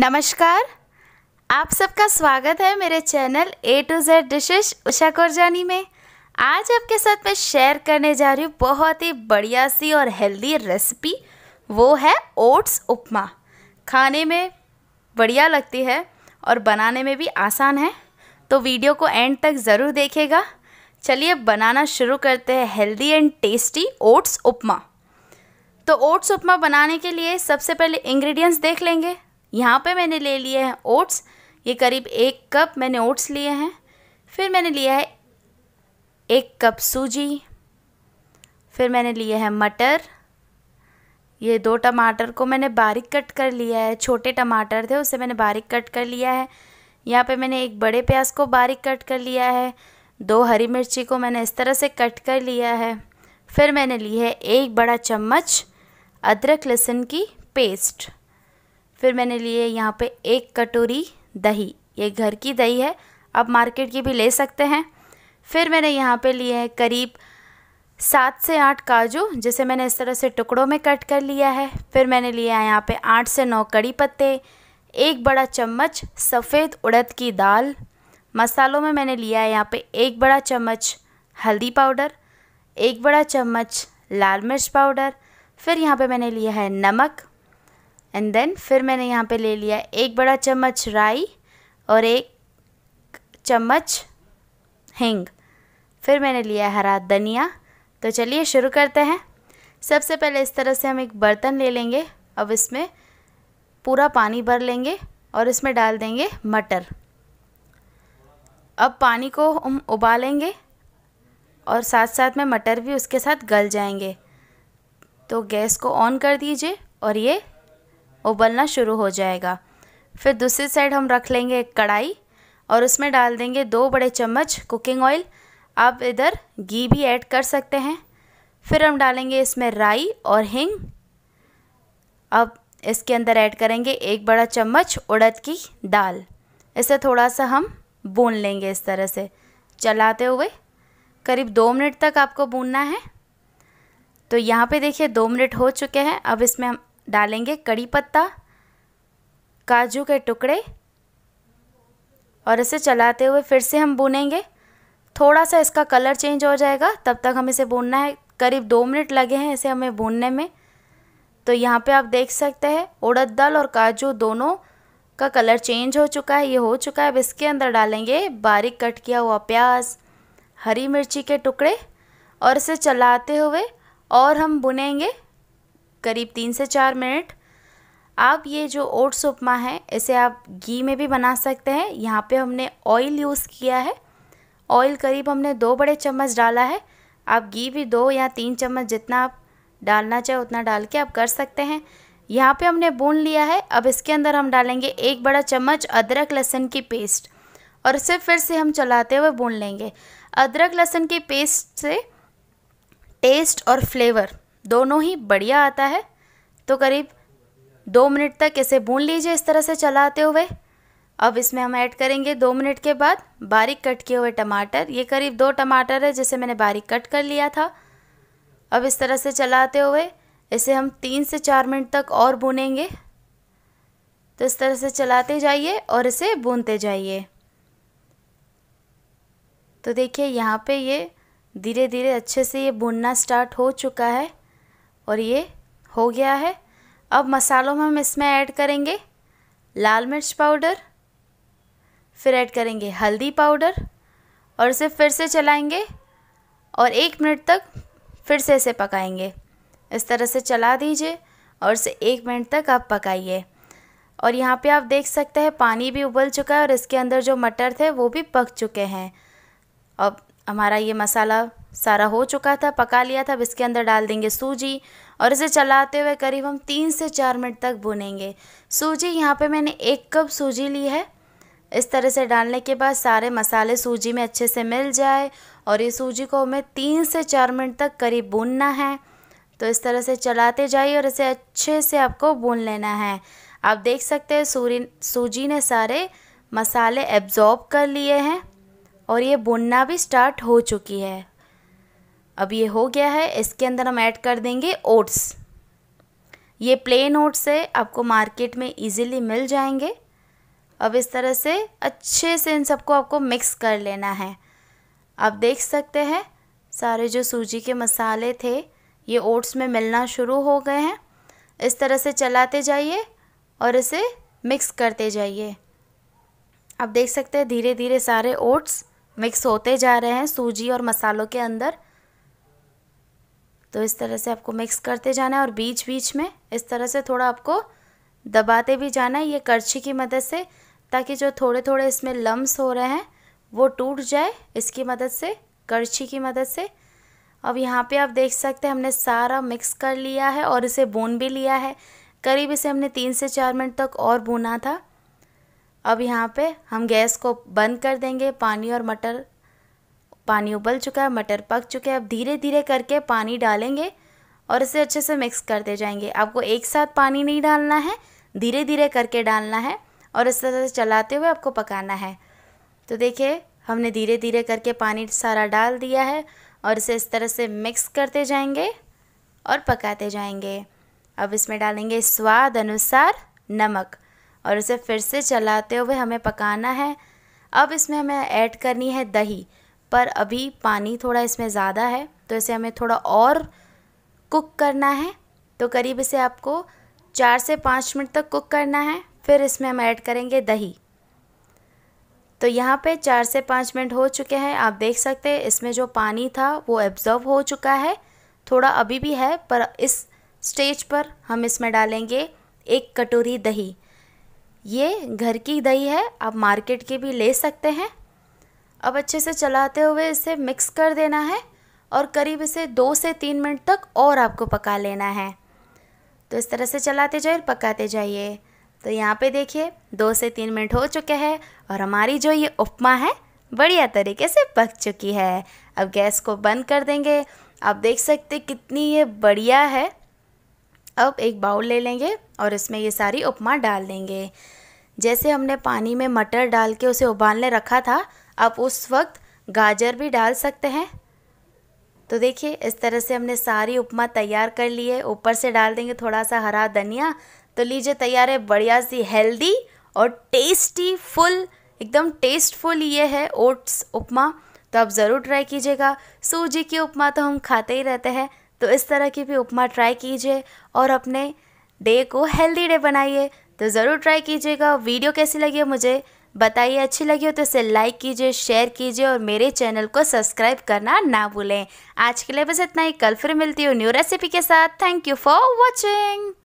नमस्कार आप सबका स्वागत है मेरे channel A to Z dishes Usha Kurjani में आज आपके साथ मैं शेयर करने जा रही हूँ बहुत ही बढ़िया सी और हेल्दी रेसिपी वो है ओट्स उपमा खाने में बढ़िया लगती है और बनाने में भी आसान है तो वीडियो को एंड तक ज़रूर देखेगा चलिए बनाना शुरू करते हैं healthy and tasty oats upma तो ओट्स उपमा बनाने के लिए सबसे पहले इंग्रेडिएंट्स देख लेंगे यहाँ पे मैंने ले लिए हैं ओट्स ये करीब एक कप मैंने ओट्स लिए हैं फिर मैंने लिया है एक कप सूजी फिर मैंने लिए है मटर ये दो टमाटर को मैंने बारीक कट कर लिया है छोटे टमाटर थे उसे मैंने बारीक कट कर लिया है यहाँ पे मैंने एक बड़े प्याज को बारीक कट कर लिया है दो हरी मिर्ची को मैंने इस तरह से कट कर लिया है फिर मैंने ली है एक बड़ा चम्मच अदरक लहसुन की पेस्ट फिर मैंने लिए यहाँ पे एक कटोरी दही ये घर की दही है आप मार्केट की भी ले सकते हैं फिर मैंने यहाँ पे लिए हैं करीब सात से आठ काजू जिसे मैंने इस तरह से टुकड़ों में कट कर लिया है फिर मैंने लिया है यहाँ पे आठ से नौ कड़ी पत्ते एक बड़ा चम्मच सफ़ेद उड़द की दाल मसालों में मैंने लिया है यहाँ पे एक बड़ा चम्मच हल्दी पाउडर एक बड़ा चम्मच लाल मिर्च पाउडर फिर यहाँ पे मैंने लिया है नमक एंड देन फिर मैंने यहाँ पे ले लिया एक बड़ा चम्मच राई और एक चम्मच हिंग फिर मैंने लिया हरा धनिया तो चलिए शुरू करते हैं सबसे पहले इस तरह से हम एक बर्तन ले लेंगे अब इसमें पूरा पानी भर लेंगे और इसमें डाल देंगे मटर अब पानी को हम उबालेंगे और साथ साथ में मटर भी उसके साथ गल जाएंगे तो गैस को ऑन कर दीजिए और ये उबलना शुरू हो जाएगा फिर दूसरी साइड हम रख लेंगे एक कढ़ाई और उसमें डाल देंगे दो बड़े चम्मच कुकिंग ऑयल आप इधर घी भी ऐड कर सकते हैं फिर हम डालेंगे इसमें राई और हिंग अब इसके अंदर ऐड करेंगे एक बड़ा चम्मच उड़द की दाल इसे थोड़ा सा हम भून लेंगे इस तरह से चलाते हुए करीब दो मिनट तक आपको भूनना है तो यहाँ पे देखिए दो मिनट हो चुके हैं अब इसमें हम डालेंगे कड़ी पत्ता काजू के टुकड़े और इसे चलाते हुए फिर से हम बुनेंगे थोड़ा सा इसका कलर चेंज हो जाएगा तब तक हम इसे बुनना है करीब दो मिनट लगे हैं इसे हमें बुनने में तो यहाँ पे आप देख सकते हैं उड़द दाल और काजू दोनों का कलर चेंज हो चुका है ये हो चुका है अब इसके अंदर डालेंगे बारीक कट किया हुआ प्याज हरी मिर्ची के टुकड़े और इसे चलाते हुए और हम बुनेंगे करीब तीन से चार मिनट आप ये जो ओट्स उपमा है इसे आप घी में भी बना सकते हैं यहाँ पे हमने ऑयल यूज़ किया है ऑयल करीब हमने दो बड़े चम्मच डाला है आप घी भी दो या तीन चम्मच जितना आप डालना चाहे उतना डाल के आप कर सकते हैं यहाँ पे हमने बून लिया है अब इसके अंदर हम डालेंगे एक बड़ा चम्मच अदरक लहसुन की पेस्ट और इसे फिर से हम चलाते हुए बून लेंगे अदरक लहसुन की पेस्ट से टेस्ट और फ्लेवर दोनों ही बढ़िया आता है तो करीब दो मिनट तक इसे भून लीजिए इस तरह से चलाते हुए अब इसमें हम ऐड करेंगे दो मिनट के बाद बारीक कट किए हुए टमाटर ये करीब दो टमाटर है जिसे मैंने बारीक कट कर लिया था अब इस तरह से चलाते हुए इसे हम तीन से चार मिनट तक और भूनेंगे तो इस तरह से चलाते जाइए और इसे भूनते जाइए तो देखिए यहाँ पे ये धीरे धीरे अच्छे से ये भुनना स्टार्ट हो चुका है और ये हो गया है अब मसालों में हम इसमें ऐड करेंगे लाल मिर्च पाउडर फिर ऐड करेंगे हल्दी पाउडर और इसे फिर से चलाएंगे और एक मिनट तक फिर से इसे पकाएंगे इस तरह से चला दीजिए और इसे एक मिनट तक आप पकाइए और यहाँ पे आप देख सकते हैं पानी भी उबल चुका है और इसके अंदर जो मटर थे वो भी पक चुके हैं अब हमारा ये मसाला सारा हो चुका था पका लिया था अब इसके अंदर डाल देंगे सूजी और इसे चलाते हुए करीब हम तीन से चार मिनट तक भुनेंगे सूजी यहाँ पे मैंने एक कप सूजी ली है इस तरह से डालने के बाद सारे मसाले सूजी में अच्छे से मिल जाए और ये सूजी को हमें तीन से चार मिनट तक करीब भूनना है तो इस तरह से चलाते जाइए और इसे अच्छे से आपको भून लेना है आप देख सकते हैं सूरी सूजी ने सारे मसाले एब्जॉर्ब कर लिए हैं और ये भुनना भी स्टार्ट हो चुकी है अब ये हो गया है इसके अंदर हम ऐड कर देंगे ओट्स ये प्लेन ओट्स है आपको मार्केट में इजीली मिल जाएंगे अब इस तरह से अच्छे से इन सबको आपको मिक्स कर लेना है आप देख सकते हैं सारे जो सूजी के मसाले थे ये ओट्स में मिलना शुरू हो गए हैं इस तरह से चलाते जाइए और इसे मिक्स करते जाइए आप देख सकते हैं धीरे धीरे सारे ओट्स मिक्स होते जा रहे हैं सूजी और मसालों के अंदर तो इस तरह से आपको मिक्स करते जाना है और बीच बीच में इस तरह से थोड़ा आपको दबाते भी जाना है ये करछी की मदद से ताकि जो थोड़े थोड़े इसमें लम्स हो रहे हैं वो टूट जाए इसकी मदद से करछी की मदद से अब यहाँ पे आप देख सकते हैं हमने सारा मिक्स कर लिया है और इसे बुन भी लिया है करीब इसे हमने तीन से चार मिनट तक और बुना था अब यहाँ पे हम गैस को बंद कर देंगे पानी और मटर पानी उबल चुका है मटर पक चुके हैं अब धीरे धीरे करके पानी डालेंगे और इसे अच्छे से मिक्स करते जाएंगे आपको एक साथ पानी नहीं डालना है धीरे धीरे करके डालना है और इस तरह से चलाते हुए आपको पकाना है तो देखिए हमने धीरे धीरे करके पानी सारा डाल दिया है और इसे इस तरह से मिक्स करते जाएंगे और पकाते जाएंगे अब इसमें डालेंगे स्वाद अनुसार नमक और इसे फिर से चलाते हुए हमें पकाना है अब इसमें हमें ऐड करनी है दही पर अभी पानी थोड़ा इसमें ज़्यादा है तो इसे हमें थोड़ा और कुक करना है तो करीब इसे आपको चार से पाँच मिनट तक कुक करना है फिर इसमें हम ऐड करेंगे दही तो यहाँ पे चार से पाँच मिनट हो चुके हैं आप देख सकते हैं इसमें जो पानी था वो एब्ज़र्व हो चुका है थोड़ा अभी भी है पर इस स्टेज पर हम इसमें डालेंगे एक कटोरी दही ये घर की दही है आप मार्केट की भी ले सकते हैं अब अच्छे से चलाते हुए इसे मिक्स कर देना है और करीब इसे दो से तीन मिनट तक और आपको पका लेना है तो इस तरह से चलाते जाइए और पकाते जाइए तो यहाँ पे देखिए दो से तीन मिनट हो चुके हैं और हमारी जो ये उपमा है बढ़िया तरीके से पक चुकी है अब गैस को बंद कर देंगे आप देख सकते कितनी ये बढ़िया है अब एक बाउल ले लेंगे और इसमें ये सारी उपमा डाल देंगे जैसे हमने पानी में मटर डाल के उसे उबालने रखा था आप उस वक्त गाजर भी डाल सकते हैं तो देखिए इस तरह से हमने सारी उपमा तैयार कर ली है ऊपर से डाल देंगे थोड़ा सा हरा धनिया तो लीजिए तैयार है बढ़िया सी हेल्दी और टेस्टी फुल एकदम टेस्टफुल ये है ओट्स उपमा तो आप ज़रूर ट्राई कीजिएगा सूजी की उपमा तो हम खाते ही रहते हैं तो इस तरह की भी उपमा ट्राई कीजिए और अपने डे को हेल्दी डे बनाइए तो ज़रूर ट्राई कीजिएगा वीडियो कैसी लगी है मुझे बताइए अच्छी लगी हो तो इसे लाइक कीजिए शेयर कीजिए और मेरे चैनल को सब्सक्राइब करना ना भूलें आज के लिए बस इतना ही कल फिर मिलती हूँ न्यू रेसिपी के साथ थैंक यू फॉर वॉचिंग